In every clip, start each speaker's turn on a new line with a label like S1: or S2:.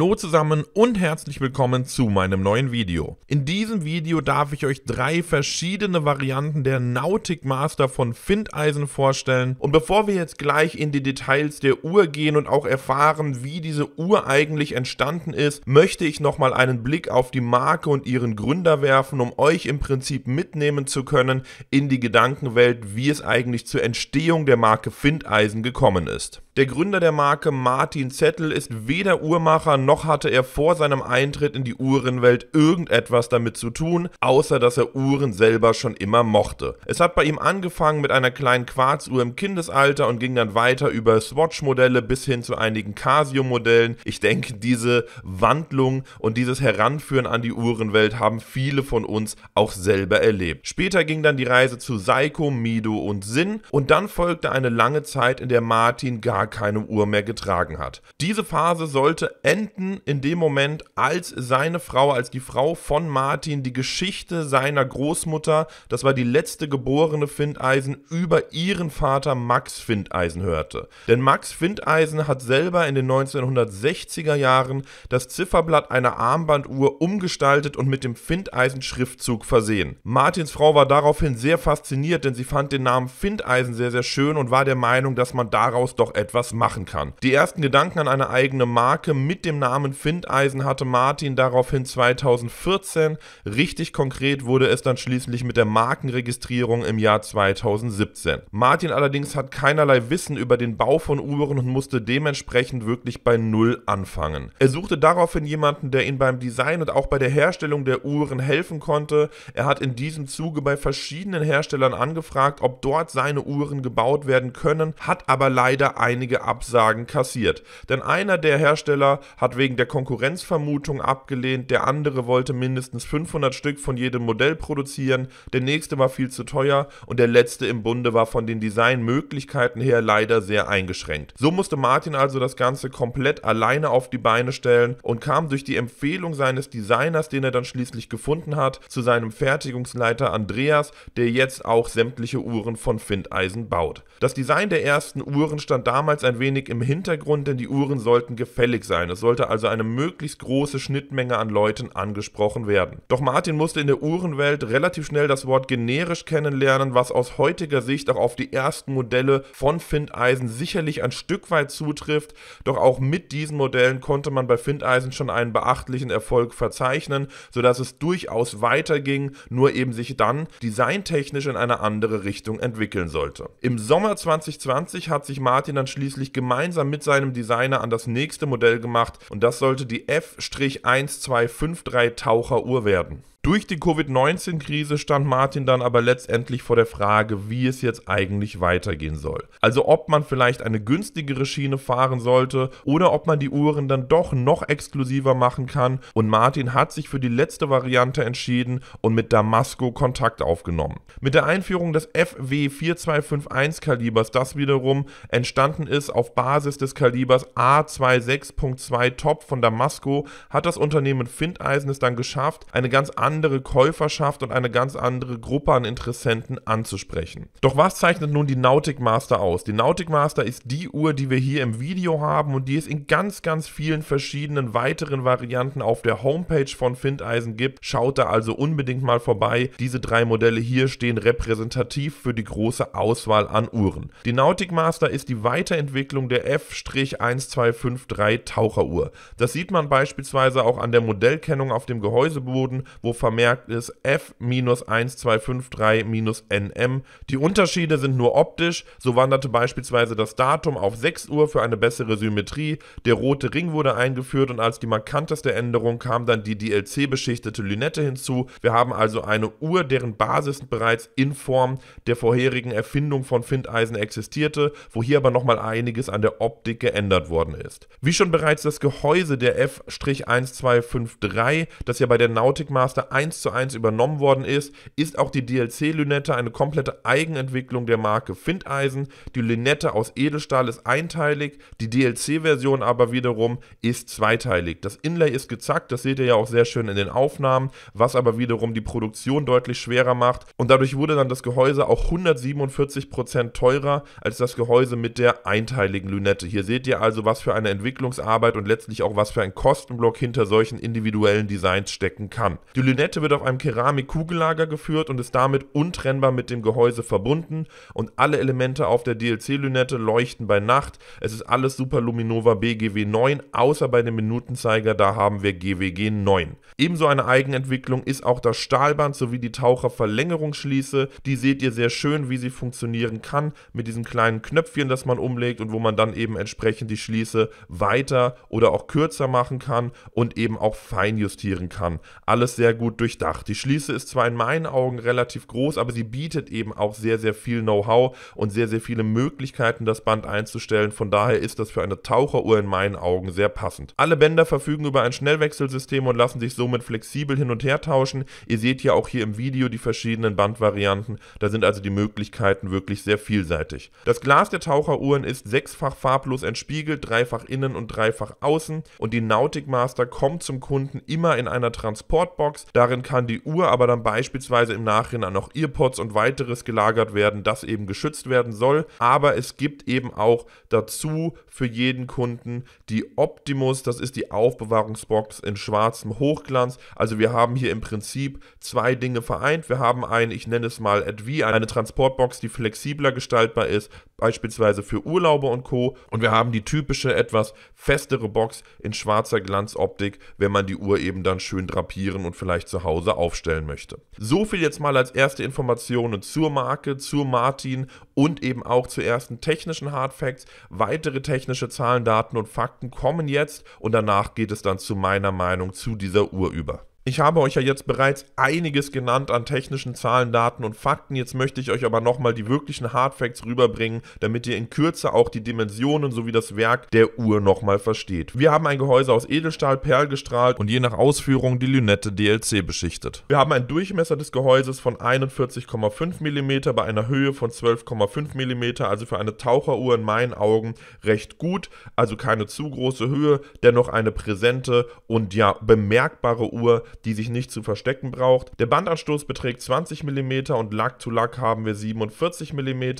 S1: Hallo zusammen und herzlich willkommen zu meinem neuen Video. In diesem Video darf ich euch drei verschiedene Varianten der Nautic Master von Findeisen vorstellen und bevor wir jetzt gleich in die Details der Uhr gehen und auch erfahren, wie diese Uhr eigentlich entstanden ist, möchte ich nochmal einen Blick auf die Marke und ihren Gründer werfen, um euch im Prinzip mitnehmen zu können in die Gedankenwelt, wie es eigentlich zur Entstehung der Marke Findeisen gekommen ist. Der Gründer der Marke Martin Zettel ist weder Uhrmacher noch hatte er vor seinem Eintritt in die Uhrenwelt irgendetwas damit zu tun, außer dass er Uhren selber schon immer mochte. Es hat bei ihm angefangen mit einer kleinen Quarzuhr im Kindesalter und ging dann weiter über Swatch-Modelle bis hin zu einigen Casio-Modellen. Ich denke, diese Wandlung und dieses Heranführen an die Uhrenwelt haben viele von uns auch selber erlebt. Später ging dann die Reise zu Seiko, Mido und Sinn und dann folgte eine lange Zeit, in der Martin gar keine Uhr mehr getragen hat. Diese Phase sollte enden Clayton in dem Moment, als seine Frau, als die Frau von Martin, die Geschichte seiner Großmutter, das war die letzte geborene Findeisen, über ihren Vater Max Findeisen hörte. Denn Max Findeisen hat selber in den 1960er Jahren das Zifferblatt einer Armbanduhr umgestaltet und mit dem Findeisen-Schriftzug versehen. Martins Frau war daraufhin sehr fasziniert, denn sie fand den Namen Findeisen sehr, sehr schön und war der Meinung, dass man daraus doch etwas machen kann. Die ersten Gedanken an eine eigene Marke mit dem Namen Findeisen hatte Martin daraufhin 2014. Richtig konkret wurde es dann schließlich mit der Markenregistrierung im Jahr 2017. Martin allerdings hat keinerlei Wissen über den Bau von Uhren und musste dementsprechend wirklich bei Null anfangen. Er suchte daraufhin jemanden, der ihm beim Design und auch bei der Herstellung der Uhren helfen konnte. Er hat in diesem Zuge bei verschiedenen Herstellern angefragt, ob dort seine Uhren gebaut werden können, hat aber leider einige Absagen kassiert. Denn einer der Hersteller hat hat wegen der Konkurrenzvermutung abgelehnt, der andere wollte mindestens 500 Stück von jedem Modell produzieren, der nächste war viel zu teuer und der letzte im Bunde war von den Designmöglichkeiten her leider sehr eingeschränkt. So musste Martin also das Ganze komplett alleine auf die Beine stellen und kam durch die Empfehlung seines Designers, den er dann schließlich gefunden hat, zu seinem Fertigungsleiter Andreas, der jetzt auch sämtliche Uhren von Findeisen baut. Das Design der ersten Uhren stand damals ein wenig im Hintergrund, denn die Uhren sollten gefällig sein. Es sollte sollte also eine möglichst große Schnittmenge an Leuten angesprochen werden. Doch Martin musste in der Uhrenwelt relativ schnell das Wort generisch kennenlernen, was aus heutiger Sicht auch auf die ersten Modelle von Findeisen sicherlich ein Stück weit zutrifft, doch auch mit diesen Modellen konnte man bei Findeisen schon einen beachtlichen Erfolg verzeichnen, sodass es durchaus weiterging, nur eben sich dann designtechnisch in eine andere Richtung entwickeln sollte. Im Sommer 2020 hat sich Martin dann schließlich gemeinsam mit seinem Designer an das nächste Modell gemacht, und das sollte die F-12533 Taucher Uhr werden. Durch die Covid-19-Krise stand Martin dann aber letztendlich vor der Frage, wie es jetzt eigentlich weitergehen soll. Also ob man vielleicht eine günstigere Schiene fahren sollte oder ob man die Uhren dann doch noch exklusiver machen kann. Und Martin hat sich für die letzte Variante entschieden und mit Damasco Kontakt aufgenommen. Mit der Einführung des FW 4251 Kalibers, das wiederum entstanden ist auf Basis des Kalibers A26.2 Top von Damasco, hat das Unternehmen Findeisen es dann geschafft, eine ganz andere andere Käuferschaft und eine ganz andere Gruppe an Interessenten anzusprechen. Doch was zeichnet nun die Nautic Master aus? Die Nautic Master ist die Uhr, die wir hier im Video haben und die es in ganz, ganz vielen verschiedenen weiteren Varianten auf der Homepage von Findeisen gibt. Schaut da also unbedingt mal vorbei. Diese drei Modelle hier stehen repräsentativ für die große Auswahl an Uhren. Die Nautic Master ist die Weiterentwicklung der F-1253 Taucheruhr. Das sieht man beispielsweise auch an der Modellkennung auf dem Gehäuseboden, wo vermerkt ist F-1253-NM. Die Unterschiede sind nur optisch, so wanderte beispielsweise das Datum auf 6 Uhr für eine bessere Symmetrie, der rote Ring wurde eingeführt und als die markanteste Änderung kam dann die DLC-beschichtete Lünette hinzu. Wir haben also eine Uhr, deren Basis bereits in Form der vorherigen Erfindung von Findeisen existierte, wo hier aber nochmal einiges an der Optik geändert worden ist. Wie schon bereits das Gehäuse der F-1253, das ja bei der Nautic Master Lünette eins zu eins übernommen worden ist, ist auch die DLC-Lünette eine komplette Eigenentwicklung der Marke Findeisen. Die Lünette aus Edelstahl ist einteilig, die DLC-Version aber wiederum ist zweiteilig. Das Inlay ist gezackt, das seht ihr ja auch sehr schön in den Aufnahmen, was aber wiederum die Produktion deutlich schwerer macht. Und dadurch wurde dann das Gehäuse auch 147% teurer als das Gehäuse mit der einteiligen Lünette. Hier seht ihr also, was für eine Entwicklungsarbeit und letztlich auch was für ein Kostenblock hinter solchen individuellen Designs stecken kann. Die Lünette Lünette wird auf einem Keramikkugellager geführt und ist damit untrennbar mit dem Gehäuse verbunden und alle Elemente auf der DLC-Lünette leuchten bei Nacht. Es ist alles Super Luminova BGW 9, außer bei dem Minutenzeiger, da haben wir GWG 9. Ebenso eine Eigenentwicklung ist auch das Stahlband sowie die Taucherverlängerungsschließe. Die seht ihr sehr schön, wie sie funktionieren kann mit diesem kleinen Knöpfchen, das man umlegt und wo man dann eben entsprechend die Schließe weiter oder auch kürzer machen kann und eben auch fein justieren kann. Alles sehr gut gut durchdacht. Die Schließe ist zwar in meinen Augen relativ groß, aber sie bietet eben auch sehr, sehr viel Know-how und sehr, sehr viele Möglichkeiten, das Band einzustellen. Von daher ist das für eine Taucheruhr in meinen Augen sehr passend. Alle Bänder verfügen über ein Schnellwechselsystem und lassen sich somit flexibel hin und her tauschen. Ihr seht ja auch hier im Video die verschiedenen Bandvarianten. Da sind also die Möglichkeiten wirklich sehr vielseitig. Das Glas der Taucheruhren ist sechsfach farblos entspiegelt, dreifach innen und dreifach außen und die Nautic Master kommt zum Kunden immer in einer Transportbox. Darin kann die Uhr aber dann beispielsweise im Nachhinein noch Earpods und weiteres gelagert werden, das eben geschützt werden soll. Aber es gibt eben auch dazu für jeden Kunden die Optimus, das ist die Aufbewahrungsbox in schwarzem Hochglanz. Also wir haben hier im Prinzip zwei Dinge vereint. Wir haben ein, ich nenne es mal AdV, eine Transportbox, die flexibler gestaltbar ist, beispielsweise für Urlaube und Co. Und wir haben die typische etwas festere Box in schwarzer Glanzoptik, wenn man die Uhr eben dann schön drapieren und vielleicht zu Hause aufstellen möchte. So viel jetzt mal als erste Informationen zur Marke, zu Martin und eben auch zu ersten technischen Hardfacts. Weitere technische Zahlen, Daten und Fakten kommen jetzt und danach geht es dann zu meiner Meinung zu dieser Uhr über. Ich habe euch ja jetzt bereits einiges genannt an technischen Zahlen, Daten und Fakten. Jetzt möchte ich euch aber nochmal die wirklichen Hardfacts rüberbringen, damit ihr in Kürze auch die Dimensionen sowie das Werk der Uhr nochmal versteht. Wir haben ein Gehäuse aus Edelstahl, perlgestrahlt und je nach Ausführung die Lünette DLC beschichtet. Wir haben einen Durchmesser des Gehäuses von 41,5 mm bei einer Höhe von 12,5 mm, also für eine Taucheruhr in meinen Augen recht gut, also keine zu große Höhe, dennoch eine präsente und ja bemerkbare Uhr, die sich nicht zu verstecken braucht. Der Bandanstoß beträgt 20 mm und Lack zu Lack haben wir 47 mm.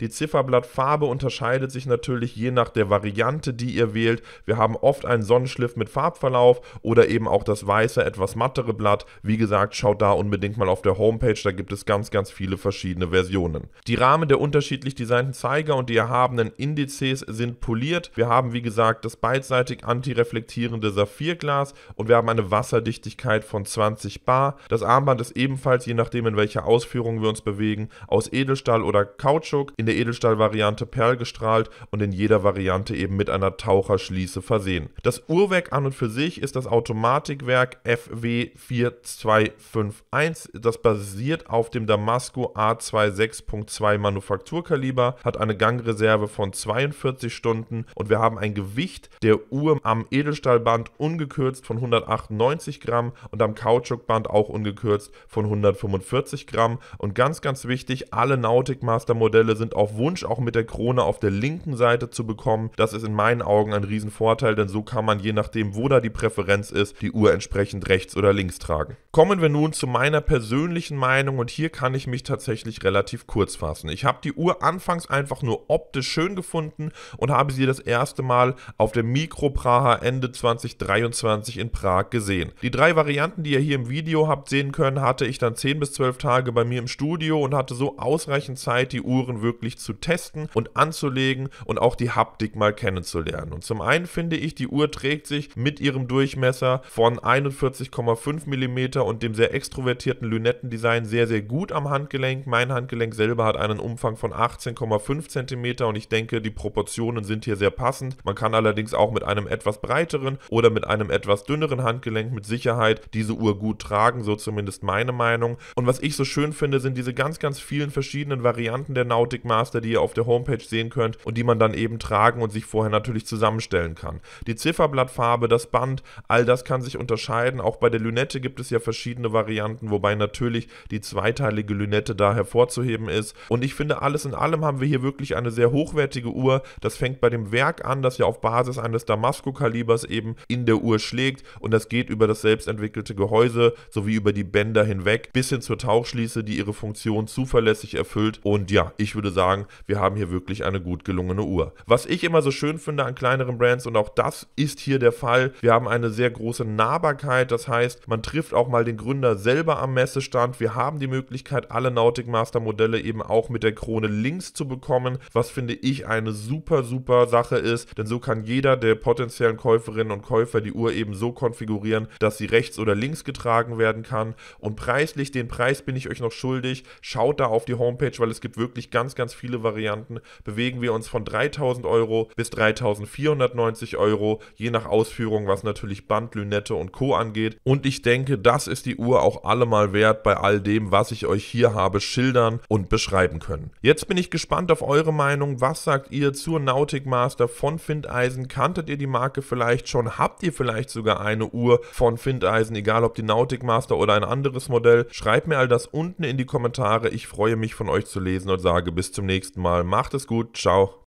S1: Die Zifferblattfarbe unterscheidet sich natürlich je nach der Variante, die ihr wählt. Wir haben oft einen Sonnenschliff mit Farbverlauf oder eben auch das weiße, etwas mattere Blatt. Wie gesagt, schaut da unbedingt mal auf der Homepage, da gibt es ganz, ganz viele verschiedene Versionen. Die Rahmen der unterschiedlich designten Zeiger und die erhabenen Indizes sind poliert. Wir haben, wie gesagt, das beidseitig antireflektierende Saphirglas und wir haben eine Wasserdichtigkeit von 20 Bar. Das Armband ist ebenfalls, je nachdem in welcher Ausführung wir uns bewegen, aus Edelstahl oder Kautschuk, in der Edelstahl-Variante perlgestrahlt und in jeder Variante eben mit einer Taucherschließe versehen. Das Uhrwerk an und für sich ist das Automatikwerk FW4251. Das basiert auf dem Damasco A26.2 Manufakturkaliber, hat eine Gangreserve von 42 Stunden und wir haben ein Gewicht der Uhr am Edelstahlband ungekürzt von 198 Gramm und am Kautschukband auch ungekürzt von 145 Gramm. Und ganz, ganz wichtig, alle Nautic Master Modelle sind auf Wunsch auch mit der Krone auf der linken Seite zu bekommen. Das ist in meinen Augen ein Riesenvorteil, denn so kann man je nachdem, wo da die Präferenz ist, die Uhr entsprechend rechts oder links tragen. Kommen wir nun zu meiner persönlichen Meinung und hier kann ich mich tatsächlich relativ kurz fassen. Ich habe die Uhr anfangs einfach nur optisch schön gefunden und habe sie das erste Mal auf der Mikro Praha Ende 2023 in Prag gesehen. Die drei Varianten Varianten, die ihr hier im Video habt sehen können, hatte ich dann 10 bis 12 Tage bei mir im Studio und hatte so ausreichend Zeit, die Uhren wirklich zu testen und anzulegen und auch die Haptik mal kennenzulernen. Und zum einen finde ich, die Uhr trägt sich mit ihrem Durchmesser von 41,5 mm und dem sehr extrovertierten Lünettendesign sehr, sehr gut am Handgelenk. Mein Handgelenk selber hat einen Umfang von 18,5 cm und ich denke, die Proportionen sind hier sehr passend. Man kann allerdings auch mit einem etwas breiteren oder mit einem etwas dünneren Handgelenk mit Sicherheit diese Uhr gut tragen, so zumindest meine Meinung. Und was ich so schön finde, sind diese ganz, ganz vielen verschiedenen Varianten der Nautic Master, die ihr auf der Homepage sehen könnt und die man dann eben tragen und sich vorher natürlich zusammenstellen kann. Die Zifferblattfarbe, das Band, all das kann sich unterscheiden. Auch bei der Lünette gibt es ja verschiedene Varianten, wobei natürlich die zweiteilige Lünette da hervorzuheben ist. Und ich finde, alles in allem haben wir hier wirklich eine sehr hochwertige Uhr. Das fängt bei dem Werk an, das ja auf Basis eines Damasco-Kalibers eben in der Uhr schlägt und das geht über das selbstentwickelte entwickelte Gehäuse sowie über die Bänder hinweg bis hin zur Tauchschließe, die ihre Funktion zuverlässig erfüllt. Und ja, ich würde sagen, wir haben hier wirklich eine gut gelungene Uhr. Was ich immer so schön finde an kleineren Brands und auch das ist hier der Fall, wir haben eine sehr große Nahbarkeit, das heißt, man trifft auch mal den Gründer selber am Messestand. Wir haben die Möglichkeit, alle Nautic Master Modelle eben auch mit der Krone links zu bekommen, was finde ich eine super, super Sache ist, denn so kann jeder der potenziellen Käuferinnen und Käufer die Uhr eben so konfigurieren, dass sie rechts und oder links getragen werden kann. Und preislich, den Preis bin ich euch noch schuldig. Schaut da auf die Homepage, weil es gibt wirklich ganz, ganz viele Varianten. Bewegen wir uns von 3000 Euro bis 3490 Euro, je nach Ausführung, was natürlich Band, Lünette und Co. angeht. Und ich denke, das ist die Uhr auch allemal wert bei all dem, was ich euch hier habe schildern und beschreiben können. Jetzt bin ich gespannt auf eure Meinung. Was sagt ihr zur Nautic Master von Findeisen? Kanntet ihr die Marke vielleicht schon? Habt ihr vielleicht sogar eine Uhr von Findeisen? egal ob die Nautic Master oder ein anderes Modell. Schreibt mir all das unten in die Kommentare. Ich freue mich von euch zu lesen und sage bis zum nächsten Mal. Macht es gut. Ciao.